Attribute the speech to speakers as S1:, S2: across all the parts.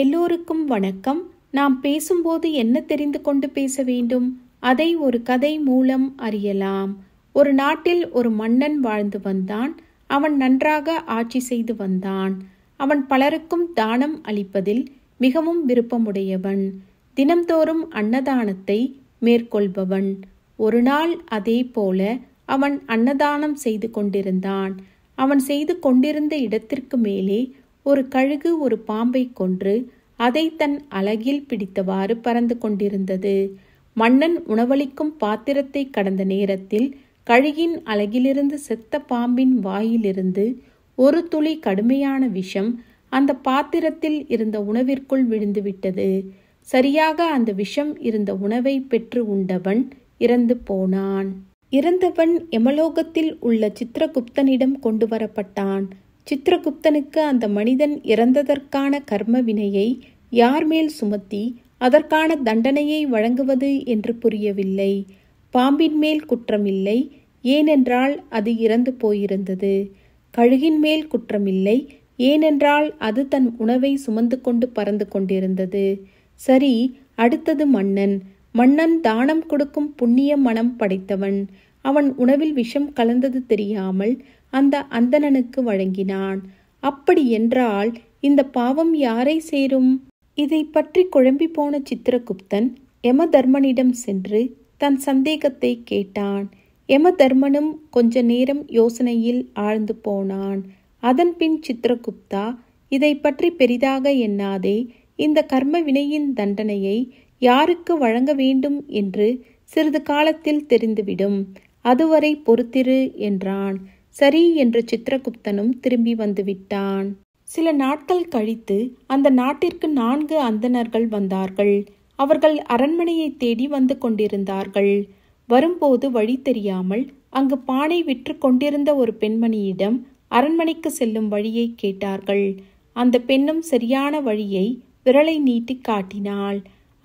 S1: எல்லோருக்கும் வணக்கம் நாம் பேசும்போது என்ன தெரிந்து கொண்டு பேச வேண்டும் அதை ஒரு கதை மூலம் அறியலாம் ஒரு நாட்டில் ஒரு மன்னன் வாழ்ந்து வந்தான் அவன் நன்றாக ஆட்சி செய்து வந்தான் அவன் பலருக்கும் தானம் அளிப்பதில் மிகவும் விருப்பமுடையவன் தினம்தோறும் அன்னதானத்தை மேற்கொள்பவன் ஒரு நாள் அதே போல அவன் அன்னதானம் செய்து கொண்டிருந்தான் அவன் செய்து கொண்டிருந்த இடத்திற்கு மேலே ஒரு கழுகு ஒரு பாம்பை கொன்று அதை தன் அழகில் பிடித்தவாறு பறந்து கொண்டிருந்தது மன்னன் உணவளிக்கும் பாத்திரத்தை கடந்த நேரத்தில் கழுகின் அலகிலிருந்து செத்த பாம்பின் வாயிலிருந்து ஒரு துளி கடுமையான விஷம் அந்த பாத்திரத்தில் இருந்த உணவிற்குள் விழுந்துவிட்டது சரியாக அந்த விஷம் இருந்த உணவை பெற்று உண்டவன் இறந்து போனான் இறந்தவன் எமலோகத்தில் உள்ள சித்திரகுப்தனிடம் கொண்டு வரப்பட்டான் சித்திரகுப்தனுக்கு அந்த மனிதன் இறந்ததற்கான கர்ம வினையை யார் மேல் சுமத்தி அதற்கான தண்டனையை வழங்குவது என்று புரியவில்லை பாம்பின் மேல் குற்றமில்லை ஏனென்றால் அது இறந்து போயிருந்தது கழுகின் மேல் குற்றமில்லை ஏனென்றால் அது தன் உணவை சுமந்து கொண்டு பறந்து கொண்டிருந்தது சரி அடுத்தது மன்னன் மன்னன் தானம் கொடுக்கும் புண்ணிய மனம் படைத்தவன் அவன் உணவில் விஷம் கலந்தது தெரியாமல் அந்த அந்தணனுக்கு வழங்கினான் அப்படி என்றால் இந்த பாவம் யாரை சேரும் இதை பற்றி குழம்பி போன சித்திரகுப்தன் யமதர்மனிடம் சென்று தன் சந்தேகத்தை கேட்டான் யமதர்மனும் கொஞ்ச நேரம் யோசனையில் ஆழ்ந்து போனான் அதன்பின் சித்திரகுப்தா இதை பற்றி பெரிதாக எண்ணாதே இந்த கர்ம வினையின் தண்டனையை யாருக்கு வழங்க வேண்டும் என்று சிறிது காலத்தில் தெரிந்துவிடும் அதுவரை பொறுத்திரு என்றான் சரி என்று சித்திரகுப்தனும் திரும்பி வந்துவிட்டான் சில நாட்கள் கழித்து அந்த நாட்டிற்கு நான்கு அந்தணர்கள் வந்தார்கள் அவர்கள் அரண்மனையை தேடி வந்து கொண்டிருந்தார்கள் வரும்போது வழி தெரியாமல் அங்கு பானை விற்று கொண்டிருந்த ஒரு பெண்மணியிடம் அரண்மனைக்கு செல்லும் வழியை கேட்டார்கள் அந்த பெண்ணும் சரியான வழியை விரலை நீட்டி காட்டினாள்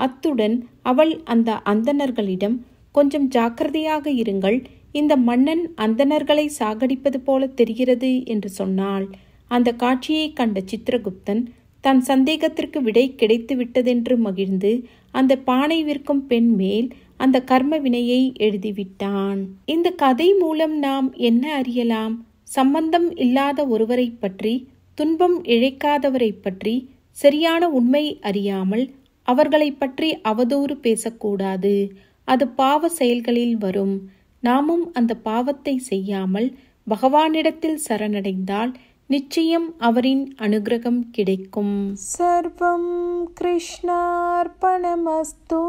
S1: அத்துடன் அவள் அந்த அந்தணர்களிடம் கொஞ்சம் ஜாக்கிரதையாக இருங்கள் இந்த மன்னன் அந்தணர்களை சாகடிப்பது போல தெரிகிறது என்று சொன்னால் அந்த காட்சியை கண்ட சித்திரகுப்தன் தன் சந்தேகத்திற்கு விடை கிடைத்து விட்டதென்று மகிழ்ந்து அந்த பானை விற்கும் பெண் மேல் அந்த கர்ம வினையை எழுதிவிட்டான் இந்த கதை மூலம் நாம் என்ன அறியலாம் சம்பந்தம் இல்லாத ஒருவரை பற்றி துன்பம் இழைக்காதவரை பற்றி சரியான உண்மை அறியாமல் அவர்களை பற்றி அவதூறு பேசக்கூடாது அது பாவ செயல்களில் வரும் நாமும் அந்த பாவத்தை செய்யாமல் பகவானிடத்தில் சரணடைந்தால் நிச்சயம் அவரின் அனுகிரகம் கிடைக்கும் சர்வம் கிருஷ்ணார்பணமஸ்தூ